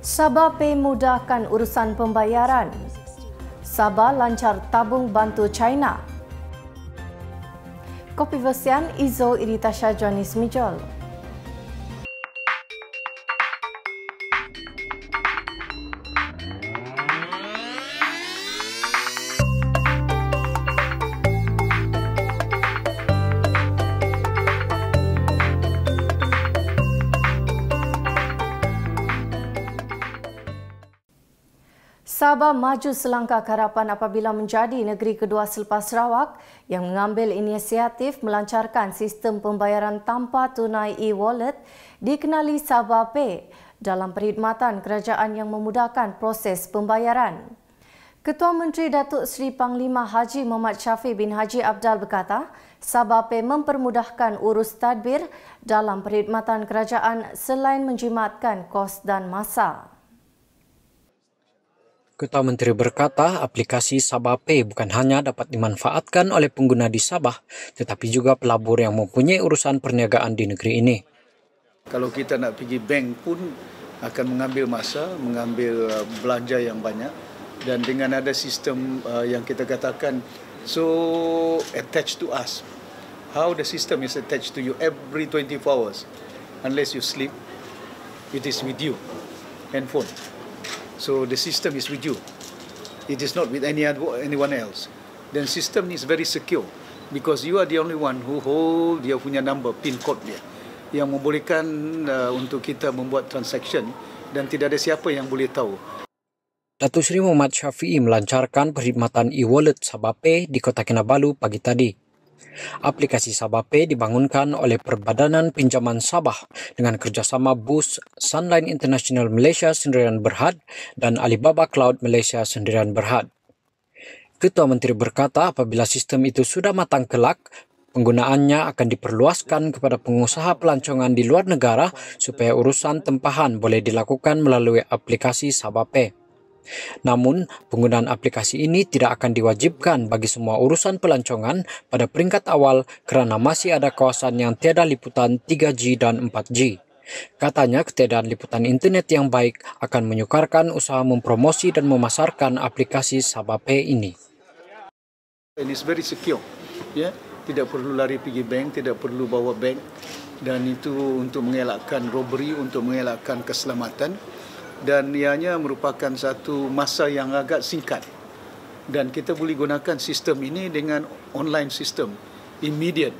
Sabah Pay mudahkan urusan pembayaran. Sabah lancar tabung bantu China. Kopi Vesian, Izo Iritasha Johnny Smijol. Kopi Sabah maju selangkah ke harapan apabila menjadi negeri kedua selepas Sarawak yang mengambil inisiatif melancarkan sistem pembayaran tanpa tunai e-wallet dikenali Sabah Pay dalam perkhidmatan kerajaan yang memudahkan proses pembayaran. Ketua Menteri Datuk Seri Panglima Haji Muhammad Syafiq bin Haji Abdal berkata, Sabah Pay mempermudahkan urus tadbir dalam perkhidmatan kerajaan selain menjimatkan kos dan masa. Ketua Menteri berkata aplikasi Sabah Pay bukan hanya dapat dimanfaatkan oleh pengguna di Sabah, tetapi juga pelabur yang mempunyai urusan perniagaan di negeri ini. Kalau kita nak pergi bank pun akan mengambil masa, mengambil uh, belajar yang banyak dan dengan ada sistem uh, yang kita katakan so attached to us. How the system is attached to you every 24 hours unless you sleep, it is with you, handphone. So the system is with you. It is not with any other, anyone else. Then system is very secure because you are the only one who hold dia punya number, pin code dia yang membolehkan uh, untuk kita membuat transaction dan tidak ada siapa yang boleh tahu. Datuk Seri Muhammad Syafi'i melancarkan perkhidmatan e-wallet Sabape di Kota Kinabalu pagi tadi. Aplikasi Sabah Pay dibangunkan oleh Perbadanan Pinjaman Sabah dengan kerjasama BUS Sunline International Malaysia Sendirian Berhad dan Alibaba Cloud Malaysia Sendirian Berhad. Ketua Menteri berkata apabila sistem itu sudah matang kelak, penggunaannya akan diperluaskan kepada pengusaha pelancongan di luar negara supaya urusan tempahan boleh dilakukan melalui aplikasi Sabah Pay. Namun, penggunaan aplikasi ini tidak akan diwajibkan bagi semua urusan pelancongan pada peringkat awal kerana masih ada kawasan yang tiada liputan 3G dan 4G. Katanya ketiadaan liputan internet yang baik akan menyukarkan usaha mempromosi dan memasarkan aplikasi Sabah Pay ini. And it's very secure. Ya, tidak perlu lari pergi bank, tidak perlu bawa bank dan itu untuk mengelakkan robbery, untuk mengelakkan keselamatan dan ianya merupakan satu masa yang agak singkat dan kita boleh gunakan sistem ini dengan online sistem immediate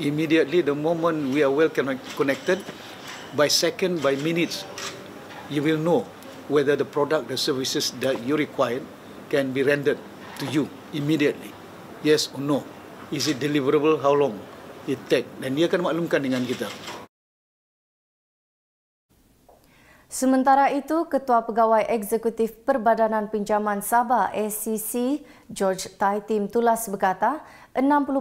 immediately the moment we are well connected by second by minutes you will know whether the product the services that you require can be rendered to you immediately yes or no is it deliverable how long it take dan dia akan maklumkan dengan kita Sementara itu, Ketua Pegawai Eksekutif Perbadanan Pinjaman Sabah ACC George Taitim Tulas berkata, 60%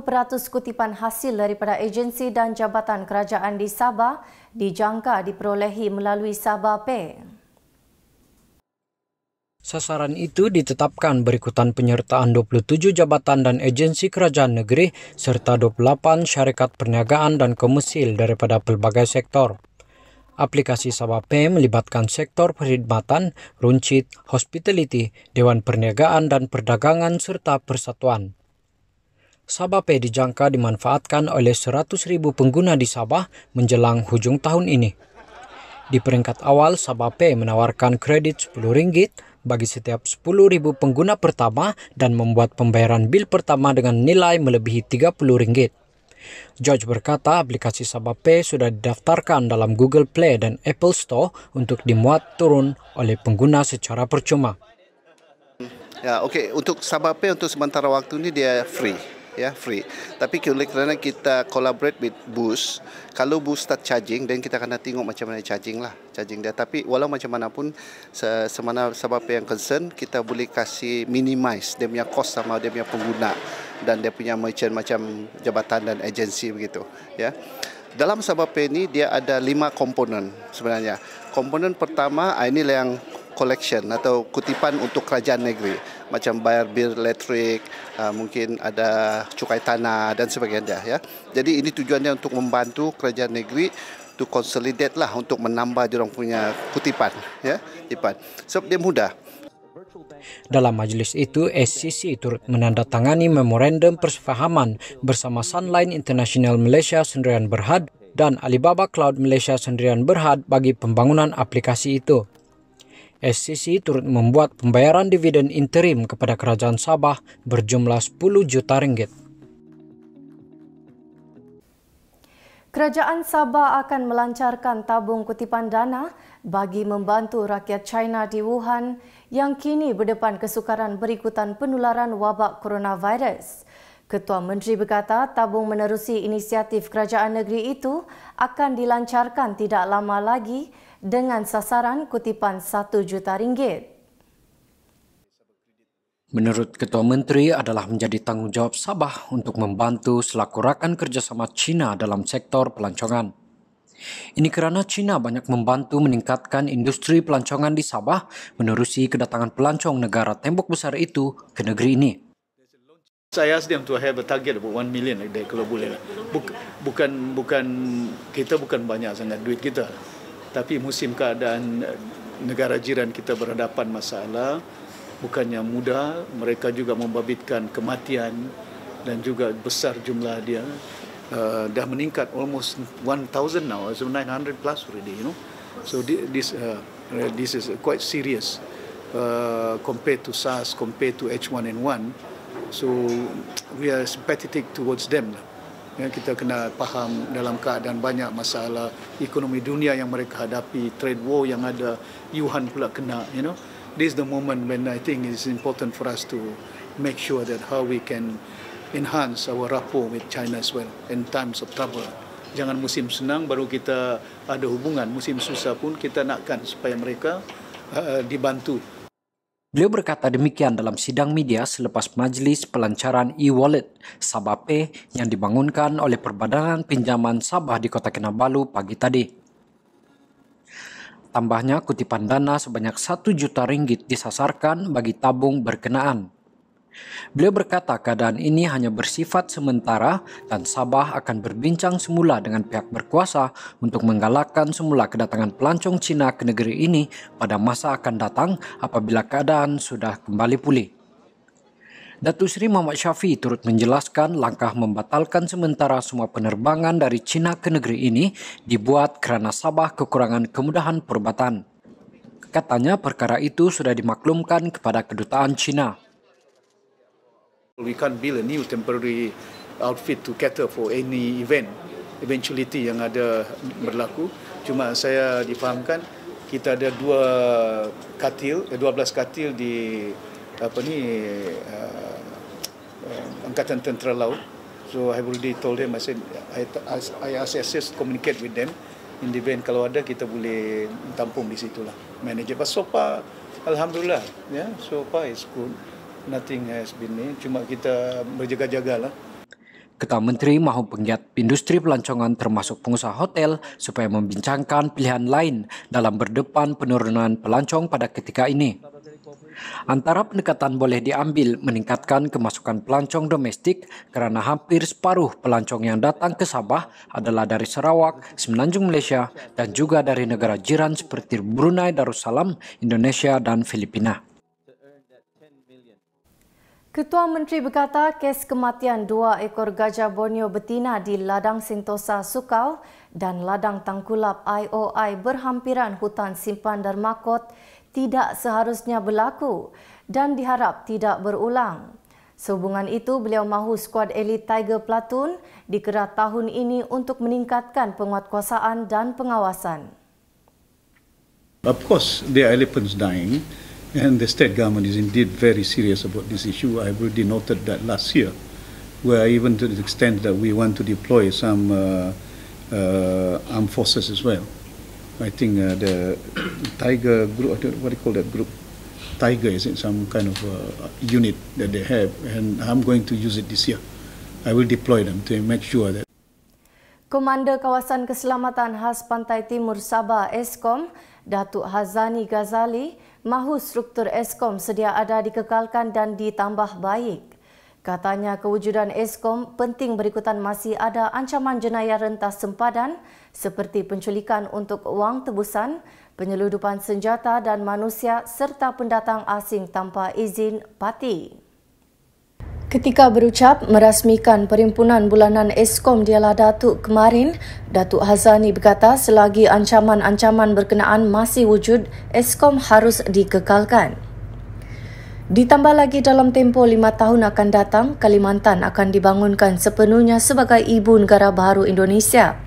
kutipan hasil daripada agensi dan jabatan kerajaan di Sabah dijangka diperolehi melalui Sabah Pay. Sasaran itu ditetapkan berikutan penyertaan 27 jabatan dan agensi kerajaan negeri serta 28 syarikat perniagaan dan komersil daripada pelbagai sektor. Aplikasi Sabape melibatkan sektor perkhidmatan, runcit, hospitality, dewan perniagaan dan perdagangan serta persatuan. Sabape dijangka dimanfaatkan oleh 100 ribu pengguna di Sabah menjelang hujung tahun ini. Di peringkat awal, Sabape menawarkan kredit RM10 bagi setiap 10.000 pengguna pertama dan membuat pembayaran bil pertama dengan nilai melebihi 30 ringgit. George berkata aplikasi Sabah Pay sudah didaftarkan dalam Google Play dan Apple Store untuk dimuat turun oleh pengguna secara percuma. Ya, okey untuk Sabah Pay untuk sementara waktu ini dia free ya free. Tapi kerana kita collaborate with Boost, kalau Boost start charging dan kita kena tengok macam mana charging lah, charging dia. Tapi walau macam mana pun se semana sebab yang concern kita boleh kasih minimize dia punya cost sama dia punya pengguna dan dia punya merchant macam jabatan dan agensi begitu ya dalam Sabah Pay ini dia ada lima komponen sebenarnya komponen pertama ah, ini lah yang collection atau kutipan untuk kerajaan negeri macam bayar bil elektrik ah, mungkin ada cukai tanah dan sebagainya ya jadi ini tujuannya untuk membantu kerajaan negeri untuk consolidate lah untuk menambah jurang punya kutipan ya kutipan sebab so, dia mudah dalam majlis itu, SCC turut menandatangani memorandum persefahaman bersama Sunline International Malaysia Sendirian Berhad dan Alibaba Cloud Malaysia Sendirian Berhad bagi pembangunan aplikasi itu. SCC turut membuat pembayaran dividen interim kepada Kerajaan Sabah berjumlah 10 juta ringgit. Kerajaan Sabah akan melancarkan tabung kutipan dana bagi membantu rakyat China di Wuhan yang kini berdepan kesukaran berikutan penularan wabak coronavirus. Ketua Menteri berkata tabung menerusi inisiatif kerajaan negeri itu akan dilancarkan tidak lama lagi dengan sasaran kutipan RM1 juta. Ringgit. Menurut Ketua Menteri adalah menjadi tanggungjawab Sabah untuk membantu selaku rakan kerjasama China dalam sektor pelancongan. Ini kerana China banyak membantu meningkatkan industri pelancongan di Sabah menerusi kedatangan pelancong negara tembok besar itu ke negeri ini. Saya asked them to have a target about 1 million like that, kalau boleh. Lah. Buk, bukan bukan kita bukan banyak sangat duit kita. Tapi musim keadaan eh, negara jiran kita berhadapan masalah bukannya mudah mereka juga membabitkan kematian dan juga besar jumlah dia uh, dah meningkat almost 1000 now so 900 plus already you know so this uh, uh, this is quite serious uh, compared to SARS compared to H1N1 so we are sympathetic towards them ya, kita kena faham dalam keadaan banyak masalah ekonomi dunia yang mereka hadapi trade war yang ada Yuhan pula kena you know this is the moment when I think it's important for us to make sure that how we can enhance our rapport with China as well in times of trouble. Jangan musim senang baru kita ada hubungan, musim susah pun kita nakkan supaya mereka uh, dibantu. Beliau berkata demikian dalam sidang media selepas majlis pelancaran e-wallet Sabah Pay yang dibangunkan oleh Perbadanan Pinjaman Sabah di Kota Kinabalu pagi tadi. Tambahnya kutipan dana sebanyak 1 juta ringgit disasarkan bagi tabung berkenaan. Beliau berkata keadaan ini hanya bersifat sementara dan Sabah akan berbincang semula dengan pihak berkuasa untuk menggalakkan semula kedatangan pelancong Cina ke negeri ini pada masa akan datang apabila keadaan sudah kembali pulih. Datu Sri Muhammad Syafi'i turut menjelaskan langkah membatalkan sementara semua penerbangan dari Cina ke negeri ini dibuat kerana Sabah kekurangan kemudahan perubatan. Katanya perkara itu sudah dimaklumkan kepada kedutaan Cina. We can't build a new temporary outfit to cater for any event eventuality yang ada berlaku. Cuma saya difahamkan kita ada dua katil, eh, dua belas katil di apa ni uh, angkatan tentera laut. So I already told them, I said, I, I assess, assess, communicate with them in the event kalau ada kita boleh tampung di situ lah. Manager, but so Alhamdulillah, yeah, so far it's good. nothing has been cuma kita berjaga-jaga lah. Ketua Menteri mahu penggiat industri pelancongan termasuk pengusaha hotel supaya membincangkan pilihan lain dalam berdepan penurunan pelancong pada ketika ini. Antara pendekatan boleh diambil meningkatkan kemasukan pelancong domestik karena hampir separuh pelancong yang datang ke Sabah adalah dari Sarawak, Semenanjung Malaysia, dan juga dari negara jiran seperti Brunei Darussalam, Indonesia, dan Filipina. Ketua Menteri berkata kes kematian dua ekor gajah Borneo betina di Ladang Sintosa Sukau dan Ladang Tangkulap IOI berhampiran hutan simpan Darmakot tidak seharusnya berlaku dan diharap tidak berulang. Sehubungan itu, beliau mahu skuad elit Tiger Platoon dikerat tahun ini untuk meningkatkan penguatkuasaan dan pengawasan. Of course, the elephants dying. And the state government is indeed very serious about this issue. I've already noted that last year, where even to the extent that we want to deploy some uh, uh, armed forces as well. I think uh, the Tiger group, what do you call that group? Tiger is in some kind of uh, unit that they have, and I'm going to use it this year. I will deploy them to make sure that. Komander Kawasan Keselamatan Khas Pantai Timur Sabah, ESKOM, Datuk Hazani Ghazali, mahu struktur ESKOM sedia ada dikekalkan dan ditambah baik. Katanya kewujudan ESKOM penting berikutan masih ada ancaman jenayah rentas sempadan seperti penculikan untuk wang tebusan, penyeludupan senjata dan manusia serta pendatang asing tanpa izin pati. Ketika berucap merasmikan perimpunan bulanan ESKOM di Alah Datuk kemarin, Datuk Hazani berkata selagi ancaman-ancaman berkenaan masih wujud, ESKOM harus dikekalkan. Ditambah lagi dalam tempoh lima tahun akan datang, Kalimantan akan dibangunkan sepenuhnya sebagai ibu negara baru Indonesia.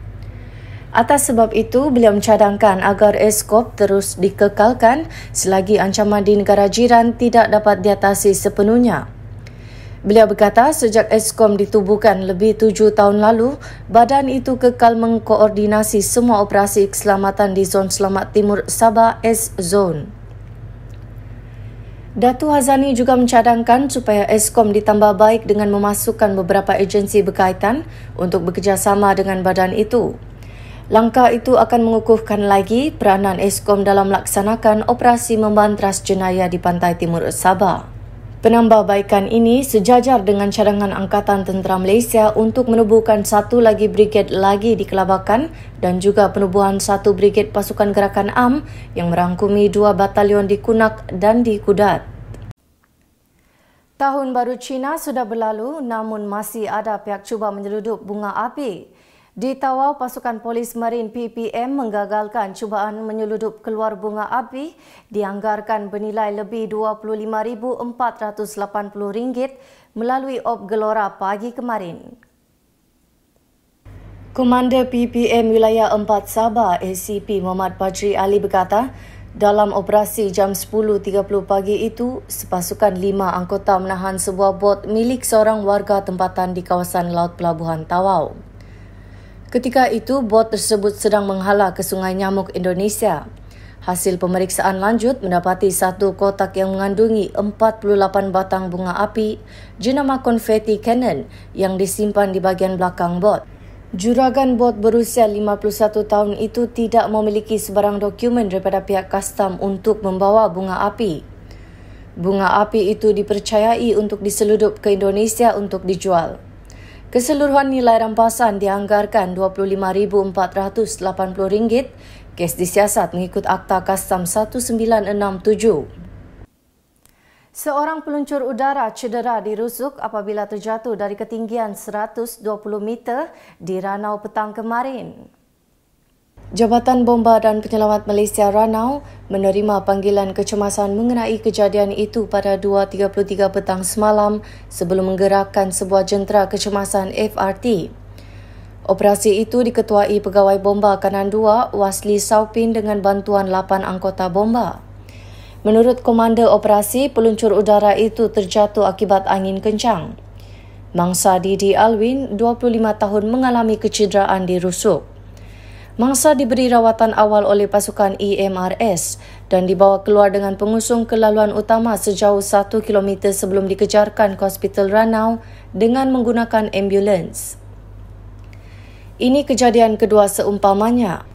Atas sebab itu, beliau mencadangkan agar Eskom terus dikekalkan selagi ancaman di negara jiran tidak dapat diatasi sepenuhnya. Beliau berkata sejak ESKOM ditubuhkan lebih tujuh tahun lalu, badan itu kekal mengkoordinasi semua operasi keselamatan di Zon Selamat Timur Sabah S-Zone. Datu Hazani juga mencadangkan supaya ESKOM ditambah baik dengan memasukkan beberapa agensi berkaitan untuk bekerjasama dengan badan itu. Langkah itu akan mengukuhkan lagi peranan ESKOM dalam melaksanakan operasi membantras jenayah di pantai timur Sabah. Penambahbaikan ini sejajar dengan cadangan Angkatan Tentera Malaysia untuk menubuhkan satu lagi briged lagi di Kelabakan dan juga penubuhan satu briged pasukan gerakan AM yang merangkumi dua batalion di Kunak dan di Kudat. Tahun baru Cina sudah berlalu namun masih ada pihak cuba menyeludup bunga api. Di Tawau, pasukan polis marin PPM menggagalkan cubaan menyeludup keluar bunga api dianggarkan bernilai lebih RM25,480 melalui op gelora pagi kemarin. Komander PPM Wilayah 4 Sabah, ACP Muhammad Padri Ali berkata, dalam operasi jam 10.30 pagi itu, sepasukan lima anggota menahan sebuah bot milik seorang warga tempatan di kawasan Laut Pelabuhan Tawau. Ketika itu, bot tersebut sedang menghala ke Sungai Nyamuk Indonesia. Hasil pemeriksaan lanjut mendapati satu kotak yang mengandungi 48 batang bunga api jenama konfeti cannon yang disimpan di bagian belakang bot. Juragan bot berusia 51 tahun itu tidak memiliki sebarang dokumen daripada pihak kastam untuk membawa bunga api. Bunga api itu dipercayai untuk diseludup ke Indonesia untuk dijual. Keseluruhan nilai rampasan dianggarkan RM25,480. Kes disiasat mengikut Akta Kastam 1967. Seorang peluncur udara cedera dirusuk apabila terjatuh dari ketinggian 120 meter di ranau petang kemarin. Jabatan Bomba dan Penyelamat Malaysia Ranau menerima panggilan kecemasan mengenai kejadian itu pada 2.33 petang semalam sebelum menggerakkan sebuah jentera kecemasan FRT. Operasi itu diketuai Pegawai Bomba Kanan 2 Wasli Saupin dengan bantuan 8 anggota bomba. Menurut komander operasi, peluncur udara itu terjatuh akibat angin kencang. Mangsa Didi Alwin, 25 tahun mengalami kecederaan di rusuk. Mangsa diberi rawatan awal oleh pasukan EMRS dan dibawa keluar dengan pengusung kelaluan utama sejauh 1 km sebelum dikejarkan ke Hospital Ranau dengan menggunakan ambulans. Ini kejadian kedua seumpamanya.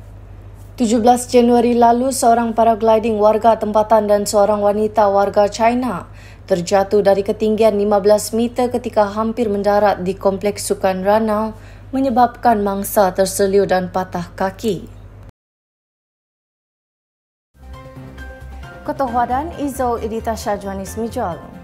17 Januari lalu, seorang paragliding warga tempatan dan seorang wanita warga China terjatuh dari ketinggian 15 meter ketika hampir mendarat di Kompleks Sukan Ranau menyebabkan mangsa terseliu dan patah kaki. Ketua Wadan Izo Edita Syajwanis Mijol